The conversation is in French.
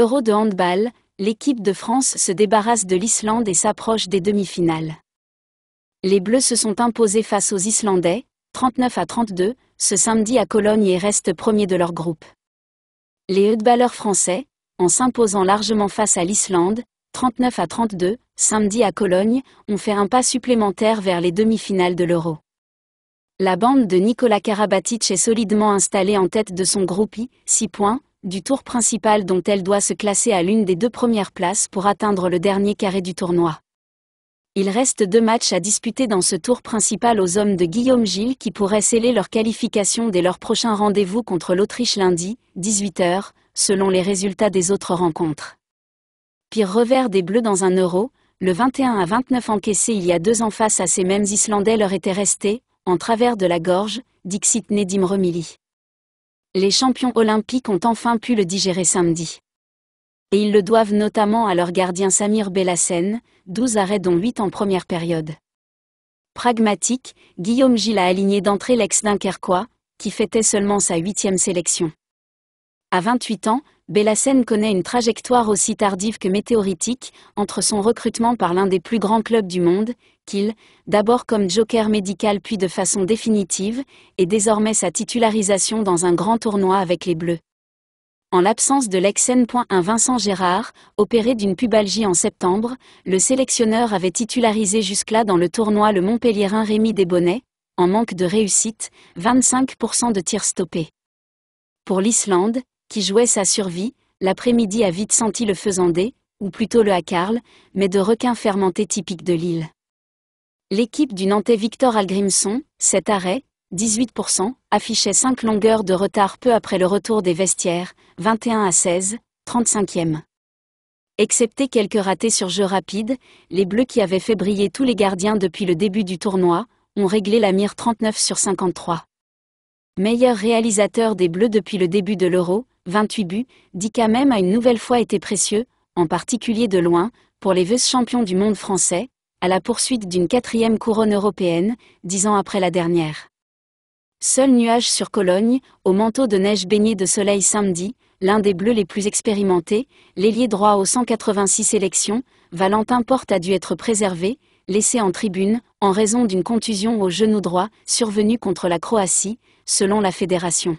Euro de handball, l'équipe de France se débarrasse de l'Islande et s'approche des demi-finales. Les Bleus se sont imposés face aux Islandais, 39 à 32, ce samedi à Cologne et restent premiers de leur groupe. Les handballeurs français, en s'imposant largement face à l'Islande, 39 à 32, samedi à Cologne, ont fait un pas supplémentaire vers les demi-finales de l'Euro. La bande de Nicolas Karabatic est solidement installée en tête de son groupe I, 6 points, du tour principal dont elle doit se classer à l'une des deux premières places pour atteindre le dernier carré du tournoi. Il reste deux matchs à disputer dans ce tour principal aux hommes de Guillaume Gilles qui pourraient sceller leur qualification dès leur prochain rendez-vous contre l'Autriche lundi, 18h, selon les résultats des autres rencontres. Pire revers des Bleus dans un euro, le 21 à 29 encaissé il y a deux ans face à ces mêmes Islandais leur était resté, en travers de la gorge, Dixit Nedim Remili les champions olympiques ont enfin pu le digérer samedi. Et ils le doivent notamment à leur gardien Samir Bellassen, 12 arrêts dont 8 en première période. Pragmatique, Guillaume Gilles a aligné d'entrée l'ex-Dunkerquois, qui fêtait seulement sa huitième sélection. À 28 ans, Bellasen connaît une trajectoire aussi tardive que météoritique, entre son recrutement par l'un des plus grands clubs du monde, qu'il, d'abord comme joker médical puis de façon définitive, et désormais sa titularisation dans un grand tournoi avec les Bleus. En l'absence de l'ex-N.1 Vincent Gérard, opéré d'une pubalgie en septembre, le sélectionneur avait titularisé jusque-là dans le tournoi le Montpellierin Rémi Desbonnets, en manque de réussite, 25% de tirs stoppés. Pour l'Islande, qui jouait sa survie, l'après-midi a vite senti le faisandé, ou plutôt le hacarle, mais de requin fermenté typique de l'île. L'équipe du Nantais Victor Algrimson, cet arrêt, 18%, affichait 5 longueurs de retard peu après le retour des vestiaires, 21 à 16, 35e. Excepté quelques ratés sur jeu rapide, les Bleus qui avaient fait briller tous les gardiens depuis le début du tournoi, ont réglé la mire 39 sur 53. Meilleur réalisateur des Bleus depuis le début de l'Euro, 28 buts, Dika même a une nouvelle fois été précieux, en particulier de loin, pour les vœux champions du monde français, à la poursuite d'une quatrième couronne européenne, dix ans après la dernière. Seul nuage sur Cologne, au manteau de neige baigné de soleil samedi, l'un des bleus les plus expérimentés, l'ailier droit aux 186 élections, Valentin Porte a dû être préservé, laissé en tribune, en raison d'une contusion au genou droit, survenue contre la Croatie, selon la fédération.